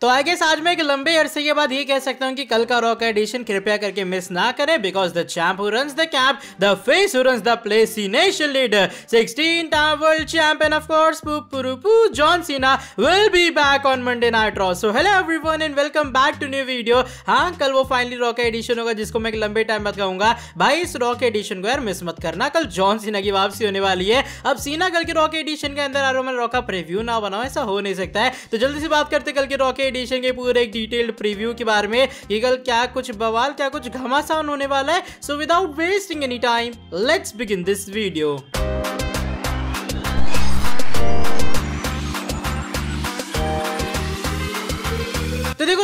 तो I guess आज मैं एक लंबे अरसे के बाद ये कह सकता हूँ कि कल का रॉक एडिशन कृपया करके मिस ना करें because the champ runs the camp the face runs the place nation leader sixteen time world champion of course John Cena will be back on Monday night Raw so hello everyone and welcome back to new video हाँ कल वो finally rock addition होगा जिसको मैं एक लंबे time बाद कहूंगा भाई इस रॉक एडिशन को यार मिस मत करना कल जॉन सीना की वापसी होने वाली है अब सीना कल के रॉक एडिशन के अंदर आरोप रॉक का प्रिव्यू ना बनाओ ऐसा हो नहीं सकता है तो जल्दी से बात करते कल के रॉ एडिशन के पूरे एक डिटेल्ड प्रीव्यू के बारे में ये कल क्या कुछ बवाल क्या कुछ घमासान होने वाला है so without wasting any time let's begin this video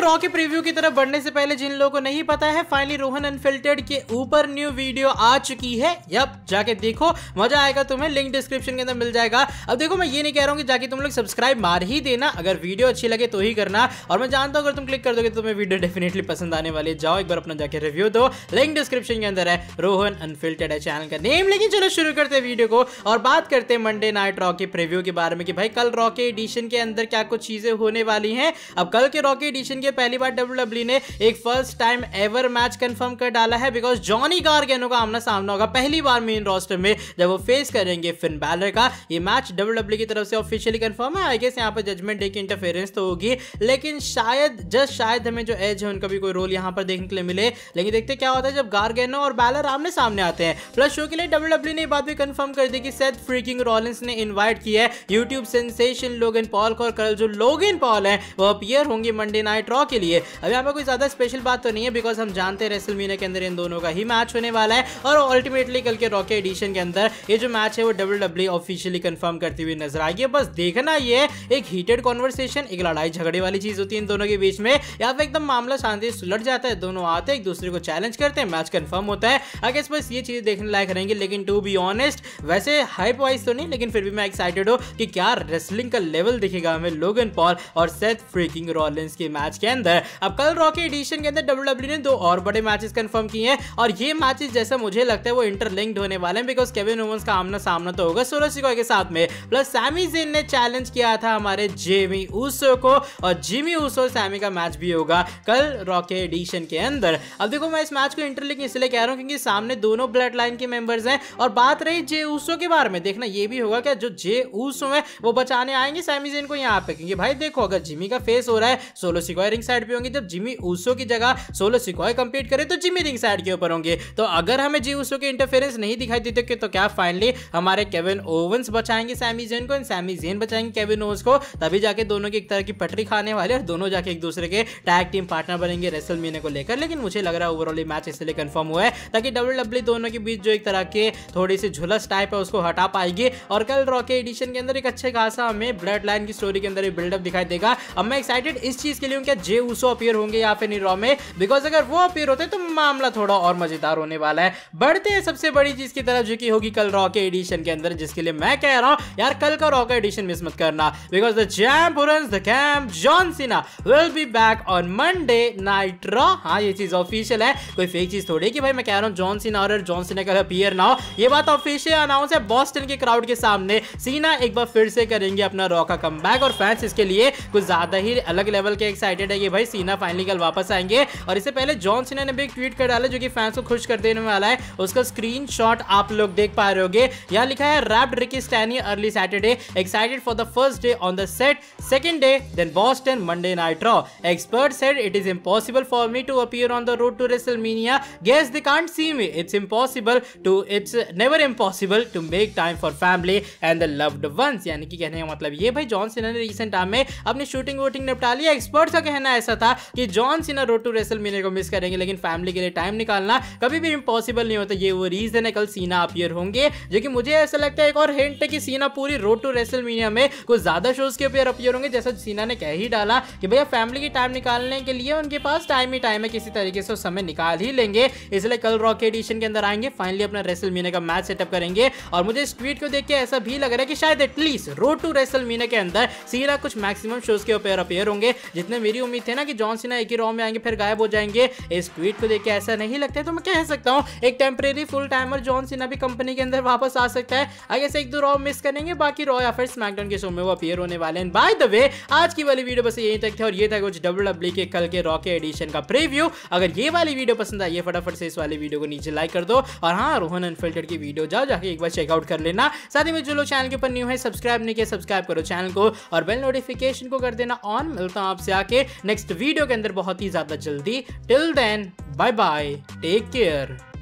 Raw के प्रीव्यू की तरफ बढ़ने से पहले जिन लोगों को नहीं पता है फाइनली रोहन अनफिल्टेड के ऊपर न्यू वीडियो आ चुकी है यप जाके देखो मजा आएगा तुम्हें लिंक डिस्क्रिप्शन के अंदर मिल जाएगा अब देखो मैं ये नहीं कह रहा हूँ कि जाके तुम लोग सब्सक्राइब मार ही देना अगर वीडियो अच्छी लगे तो ही करना और मैं जानता हूँ अगर तुम क्लिक कर दोगे तो तुम्हें वीडियो डेफिनेटली पसंद आने वाली है जाओ एक बार अपना जाके रिव्यू दो लिंक डिस्क्रिप्शन के अंदर है रोहन अनफिल्टेड है चैनल का नेम लेकिन चलो शुरू करते हैं वीडियो को और बात करते हैं मंडे नाइट रॉ के प्रिव्यू के बारे में कि भाई कल रॉ के एडिशन के अंदर क्या कुछ चीजें होने वाली हैं अब कल के रॉ के एडिशन के पहली बार डब्ल्यू डब्ल्यू e ने एक first time ever match confirm कर डाला है बिकॉज जॉनी गार्गेनो का आमना सामना होगा पहली बार मेन रोस्टर में जब वो फेस करेंगे फिन बैलर का ये मैच डब्ल्यू डब्ल्यू की तरफ से ऑफिशियली कंफर्म है आई गेस यहाँ पर जजमेंट डे की इंटरफेरेंस तो होगी लेकिन शायद जस्ट शायद हमें जो एज है उनका भी कोई रोल यहाँ पर देखने के लिए मिले लेकिन देखते क्या होता है जब गार्गेनो और बैलर आमने सामने आते हैं प्लस शो के लिए डब्ल्यू डब्ल्यू e ने बात भी कंफर्म कर दी कि सेट फ्रीकिंग रॉलिंस ने इन्वाइट किया है यूट्यूब सेंसेशन लोगन पॉल और कल जो लोगन पॉल है वो अपियर होंगे मंडे नाइट रॉ के लिए अब यहाँ पर कोई ज़्यादा स्पेशल बात तो नहीं है बिकॉज हम जानते हैं रेसल मीना के अंदर इन दोनों का ही मैच होने वाला है और अल्टीमेटली कल के रॉके एडिशन के अंदर ये जो मैच है वो डब्ल्यू डब्ल्यू ऑफिशियली कन्फर्म करती हुई नजर आएगी बस देखना ये एक हीटेड कॉन्वर्सेशन एक लड़ाई झगड़े वाली चीज़ होती है इन दोनों के बीच में या फिर एकदम मामला शांति सुलट जाता है दोनों आते हैं एक दूसरे को चैलेंज करते हैं मैच कन्फर्म होता है अगर इस बस ये चीज़ देखने लायक रहेंगे लेकिन टू बी ऑनेस्ट वैसे हाइप वाइज तो नहीं लेकिन फिर भी मैं एक्साइटेड हूँ कि क्या रेसलिंग का लेवल दिखेगा हमें लोगन पॉल और सेथ फ्रीकिंग रॉलिंस के मैच के अंदर अब कल रॉकी एडिशन के अंदर डब्ल्यू e ने दो और बड़े मैचेस कंफर्म किए हैं और ये मैचेस जैसा मुझे लगता है वो इंटरलिंक्ड होने वाले हैं बिकॉज केविन ओवंस का आमना सामना तो होगा सूरज सिकॉय के साथ में प्लस सैमी जेन ने चैलेंज किया था हमारे जेमी ऊसो को और जिमी ऊसो और सैमी का मैच भी होगा कल रॉके एडिशन के अंदर अब देखो मैं इस मैच को इंटरलिंक इसलिए कह रहा हूँ क्योंकि सामने दोनों ब्लड लाइन के मेंबर्स हैं और बात रही जे ऊसो के बारे में देखना ये भी होगा क्या जो जे ऊसो है वो बचाने आएंगे सैमी जेन को यहाँ पे क्योंकि भाई देखो अगर जिमी का फेस हो रहा है सोलो सिकॉय रिंग साइड पे होंगे जब जिमी ऊसो की जगह सोलो सिकॉय कंप्लीट करे तो जिमी रिंग साइड के ऊपर होंगे तो अगर हमें जी ऊसो के इंटरफेरेंस नहीं दिखाई देते तो क्या फाइनली हमारे केविन ओवंस बचाएंगे सैमी जेन को एंड सैमी जेन बचाएंगे केविन ओवंस को तभी जाके दोनों की एक तरह की पटरी खाने वाले और दोनों जाके एक दूसरे के टैग टीम पार्टनर बनेंगे रेसल मीने को लेकर लेकिन मुझे लग रहा है ओवरऑल मैच इसलिए कंफर्म हुआ है ताकि डब्ल्यू डब्ल्यू e दोनों के बीच जो एक तरह के थोड़ी सी झुलस टाइप है उसको हटा पाएगी और कल रॉके एडिशन के अंदर एक अच्छे खासा हमें ब्लड लाइन की स्टोरी के अंदर बिल्डअप दिखाई देगा अब मैं एक्साइटेड इस चीज के लिए क्या जे उसो अपियर होंगे या फिर निरॉ में बिकॉज अगर वो अपियर होते तो मामला थोड़ा और मजेदार होने वाला है बढ़ते हैं सबसे बड़ी चीज की तरफ जो की होगी कल रॉ के एडिशन के अंदर जिसके लिए मैं कह रहा हूँ यार कल का रॉ का एडिशन मिस मत करना because the champ the camp John Cena will be back on Monday night Raw हाँ ये चीज ऑफिशियल है कोई फेक चीज थोड़ी कि भाई मैं कह रहा हूँ जॉन सीना और जॉन सीना का अपियर ना हो ये बात ऑफिशियल अनाउंस है बॉस्टन के क्राउड के सामने सीना एक बार फिर से करेंगे अपना रॉ का कम और फैंस इसके लिए कुछ ज्यादा ही अलग लेवल के एक्साइटेड चाहिए भाई सीना फाइनली कल वापस आएंगे और इससे पहले जॉन सीना ने भी ट्वीट कर डाला जो कि फैंस को खुश कर देने वाला है उसका स्क्रीन आप लोग देख पा रहे होगे यहाँ लिखा है wrapped Ricky Stanicky early Saturday excited for the first day on the set second day then Boston Monday night Raw expert said it is impossible for me to appear on the road to WrestleMania guess they can't see me it's impossible to it's never impossible to make time for family and the loved ones यानी कि कहने का मतलब ये भाई John Sinha ने recent time में अपनी शूटिंग वोटिंग निपटा लिया एक्सपर्ट्स का कहना जमाना ऐसा था कि John Cena road to wrestle मिलने को मिस करेंगे लेकिन फैमिली के लिए टाइम निकालना कभी भी इम्पॉसिबल नहीं होता ये वो रीजन है कल सीना अपियर होंगे जो कि मुझे ऐसा लगता है एक और हिंट है कि सीना पूरी रोड टू रेसल मीडिया में कुछ ज्यादा शोज के अपियर अपियर होंगे जैसा सीना ने कह ही डाला कि भैया फैमिली की टाइम निकालने के लिए उनके पास टाइम ही टाइम है किसी तरीके से समय निकाल ही लेंगे इसलिए कल रॉक एडिशन के अंदर आएंगे फाइनली अपना रेसल मीना का मैच सेटअप करेंगे और मुझे इस ट्वीट को देख के ऐसा भी लग रहा है कि शायद at least road to WrestleMania के अंदर सीना कुछ मैक्सिमम शोज के अपेयर अपेयर होंगे जितने मेरी उम्मीद आदमी थे ना कि जॉन सीना एक ही रॉ में आएंगे फिर गायब हो जाएंगे इस ट्वीट को देखकर ऐसा नहीं लगता है तो मैं कह सकता हूँ एक temporary full timer John Cena भी कंपनी के अंदर वापस आ सकता है अगर से एक दो रॉ मिस करेंगे बाकी रॉ या फिर स्मैकडाउन के शो में वो अपियर होने वाले हैं बाय द वे आज की वाली वीडियो बस यही तक थे और ये था कुछ डब्ल्यू डब्ल्यू के कल के रॉ के एडिशन का प्रीव्यू अगर ये वाली वीडियो पसंद आई है फटाफट से इस वाली वीडियो को नीचे लाइक कर दो और हाँ रोहन अनफिल्टर की वीडियो जाओ जाके एक बार चेकआउट कर लेना साथ ही में जो लोग चैनल के ऊपर न्यू है सब्सक्राइब नहीं किया सब्सक्राइब करो चैनल को और बेल नोटिफिकेशन को कर देना ऑन मिलता हूं आपसे आके नेक्स्ट वीडियो के अंदर बहुत ही ज़्यादा जल्दी till then bye bye take care